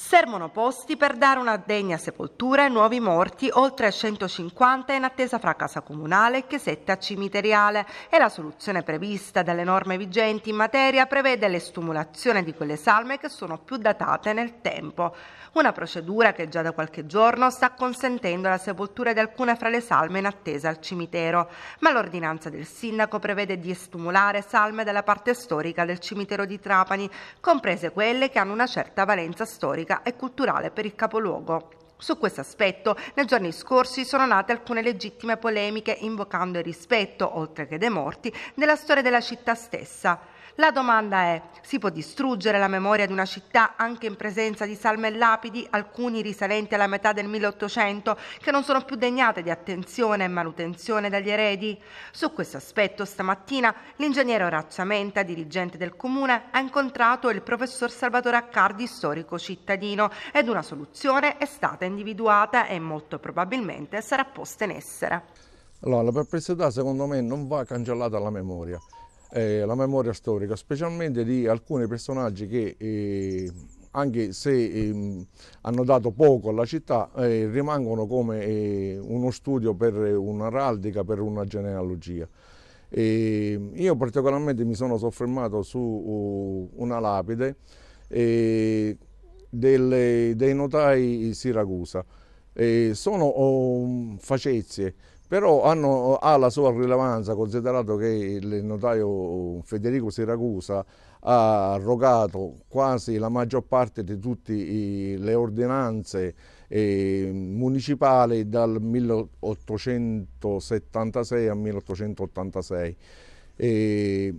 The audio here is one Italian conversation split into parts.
Servono posti per dare una degna sepoltura ai nuovi morti, oltre a 150 in attesa fra casa comunale e chiesetta cimiteriale e la soluzione prevista dalle norme vigenti in materia prevede l'estumulazione di quelle salme che sono più datate nel tempo, una procedura che già da qualche giorno sta consentendo la sepoltura di alcune fra le salme in attesa al cimitero, ma l'ordinanza del sindaco prevede di estumulare salme della parte storica del cimitero di Trapani, comprese quelle che hanno una certa valenza storica storica e culturale per il capoluogo. Su questo aspetto, nei giorni scorsi sono nate alcune legittime polemiche invocando il rispetto, oltre che dei morti, della storia della città stessa. La domanda è, si può distruggere la memoria di una città anche in presenza di salme e lapidi, alcuni risalenti alla metà del 1800, che non sono più degnate di attenzione e manutenzione dagli eredi? Su questo aspetto stamattina l'ingegnere Oraccia dirigente del comune, ha incontrato il professor Salvatore Accardi, storico cittadino, ed una soluzione è stata individuata e molto probabilmente sarà posta in essere. Allora, la perplessità secondo me non va cancellata la memoria, eh, la memoria storica, specialmente di alcuni personaggi che eh, anche se eh, hanno dato poco alla città, eh, rimangono come eh, uno studio per un'araldica, per una genealogia. Eh, io particolarmente mi sono soffermato su uh, una lapide delle, dei notai Siracusa. sono um, facezie, però hanno, ha la sua rilevanza considerato che il notaio Federico Siracusa ha rogato quasi la maggior parte di tutte le ordinanze eh, municipali dal 1876 al 1886 eh,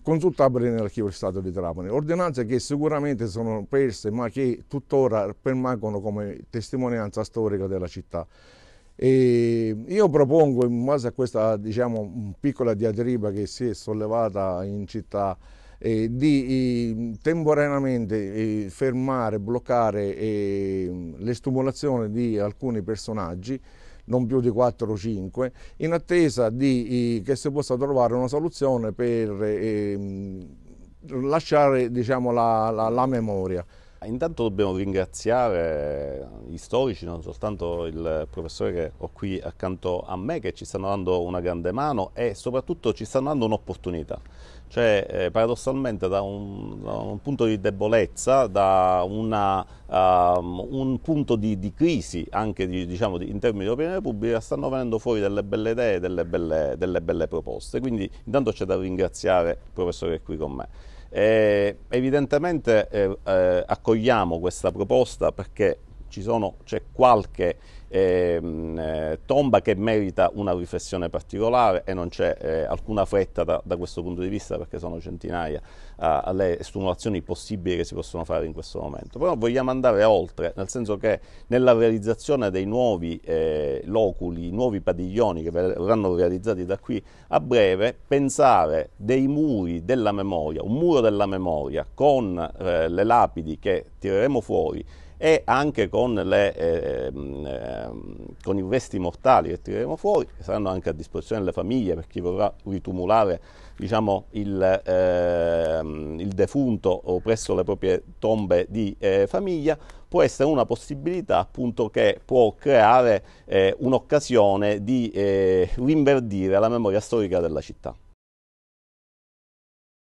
consultabili nell'archivio di Stato di Trapani, ordinanze che sicuramente sono perse ma che tuttora permangono come testimonianza storica della città. E io propongo, in base a questa diciamo, piccola diatriba che si è sollevata in città, eh, di eh, temporaneamente eh, fermare, bloccare eh, le stimolazioni di alcuni personaggi, non più di 4 o 5, in attesa di, eh, che si possa trovare una soluzione per ehm, lasciare diciamo, la, la, la memoria. Ah, intanto dobbiamo ringraziare gli storici, non soltanto il professore che ho qui accanto a me, che ci stanno dando una grande mano e soprattutto ci stanno dando un'opportunità. Cioè, eh, paradossalmente, da un, da un, punto di debolezza, da una, um, un punto di, di crisi anche di, diciamo, di, in termini di opinione pubblica, stanno venendo fuori delle belle idee, delle belle, delle belle proposte. Quindi, intanto c'è da ringraziare il professore che è qui con me. Eh, evidentemente eh, eh, accogliamo questa proposta perché sono, c'è qualche ehm, eh, tomba che merita una riflessione particolare e non c'è eh, alcuna fretta da, da, questo punto di vista perché sono centinaia eh, le stimolazioni possibili che si possono fare in questo momento. Però vogliamo andare oltre, nel senso che nella realizzazione dei nuovi eh, loculi, nuovi padiglioni che verranno realizzati da qui a breve, pensare dei muri della memoria, un muro della memoria con eh, le lapidi che tireremo fuori e anche con, le, eh, con i resti mortali che tireremo fuori, che saranno anche a disposizione delle famiglie per chi vorrà ritumulare diciamo, il, eh, il, defunto o presso le proprie tombe di eh, famiglia, può essere una possibilità appunto, che può creare eh, un'occasione di eh, rinverdire la memoria storica della città.